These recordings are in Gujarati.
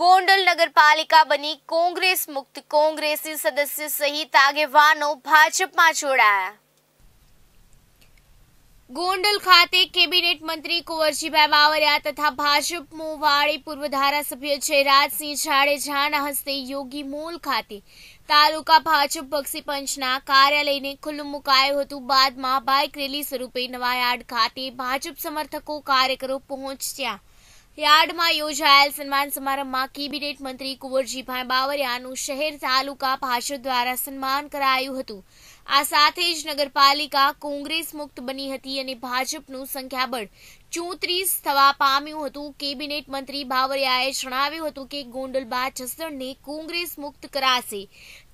ગોંડલ નગરપાલિકા બની કોંગ્રેસ મુક્ત કોંગ્રેસી સદસ્ય સહિત આગેવાનો ભાજપમાં જોડાયા ગોંડલ ખાતે કેબિનેટ મંત્રી કુંવરજીભાઈ બાવળિયા તથા ભાજપ મોવાળી પૂર્વ ધારાસભ્ય જયરાજસિંહ જાડેજાના હસ્તે યોગી મોલ ખાતે તાલુકા ભાજપ બક્ષી પંચના કાર્યાલયને ખુલ્લું મુકાયું હતું બાદમાં બાઇક રેલી સ્વરૂપે નવાયાર્ડ ખાતે ભાજપ સમર્થકો કાર્યકરો પહોંચ્યા યાર્ડમાં યોજાયેલ સન્માન સમારંભમાં કેબિનેટ મંત્રી કુંવરજીભાઈ બાવરિયાનું શહેર તાલુકા પાછળ દ્વારા સન્માન કરાયું હતું આ સાથે જ નગરપાલિકા કોંગ્રેસ મુક્ત બની હતી અને ભાજપનું સંખ્યાબળ ચોત્રીસ થવા પામ્યું હતું કેબિનેટ મંત્રી બાવરિયાએ જણાવ્યું હતું કે ગોંડલ બાદ જસદણને કોંગ્રેસ મુક્ત કરાશે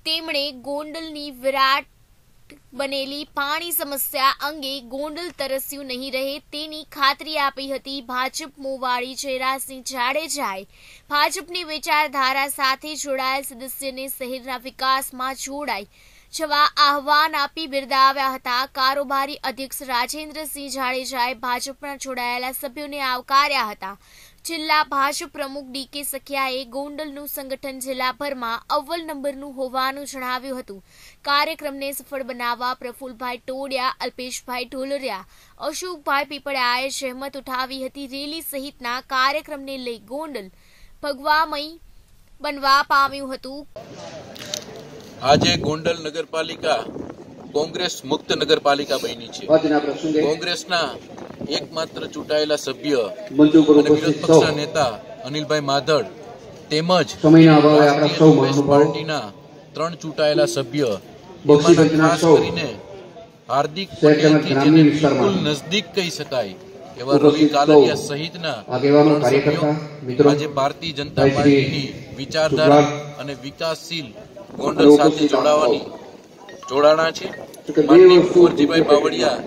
તેમણે ગોંડલની વિરાટ બનેલી પાણી સમસ્યા અંગે ગોંડલ તરસ્યું નહીં રહે તેની ખાતરી આપી હતી ભાજપ મોવાળી જયરાજસિંહ જાડેજાએ ભાજપની વિચારધારા સાથે જોડાયેલ સદસ્યને શહેરના વિકાસમાં જોડાય જવા આહવાન આપી બિરદાવ્યા હતા કારોબારી અધ્યક્ષ રાજેન્દ્રસિંહ જાડેજાએ ભાજપના જોડાયેલા સભ્યોને આવકાર્યા હતા જિલ્લા ભાજપ પ્રમુખ ડી કે સખિયાએ ગોંડલનું સંગઠન જિલ્લાભરમાં અવ્વલ નંબરનું હોવાનું જણાવ્યું હતું કાર્યક્રમને સફળ બનાવવા પ્રફુલભાઈ ટોડિયા અલ્પેશભાઈ ઢોલરિયા અશોકભાઈ પીપળાએ જહેમત ઉઠાવી હતી રેલી સહિતના કાર્યક્રમને લઈ ગોંડલ ભગવામય બનવા પામ્યું હતું આજે ગોંડલ નગરપાલિકા કોંગ્રેસ મુક્ત નગરપાલિકા બની છે કોંગ્રેસના એકમાત્ર ચૂંટાયેલા સભ્ય વિરોધ પક્ષના નેતા અનિલભાઈ માધડ તેમજ પાર્ટીના ત્રણ ચૂંટાયેલા સભ્ય કરીને હાર્દિક બિલકુલ નજદીક કહી શકાય એવા રવિ કાલરિયા સહિતના આજે ભારતીય જનતા પાર્ટીની વિચારધારા અને વિકાસશીલ ગોંડલ સાથે જોડાવાની જોડાણા છે માનનીય કુંવરજીભાઈ બાવળિયા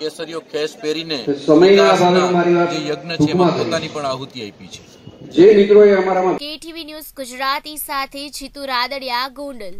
કેસરીઓ ખેસ પહેરીને જે યજ્ઞ છે એમાં પોતાની પણ આહુતિ આપી છે જે મિત્રો કેટીવી ન્યૂઝ ગુજરાતી સાથે જીતુ રાદડિયા ગોંડલ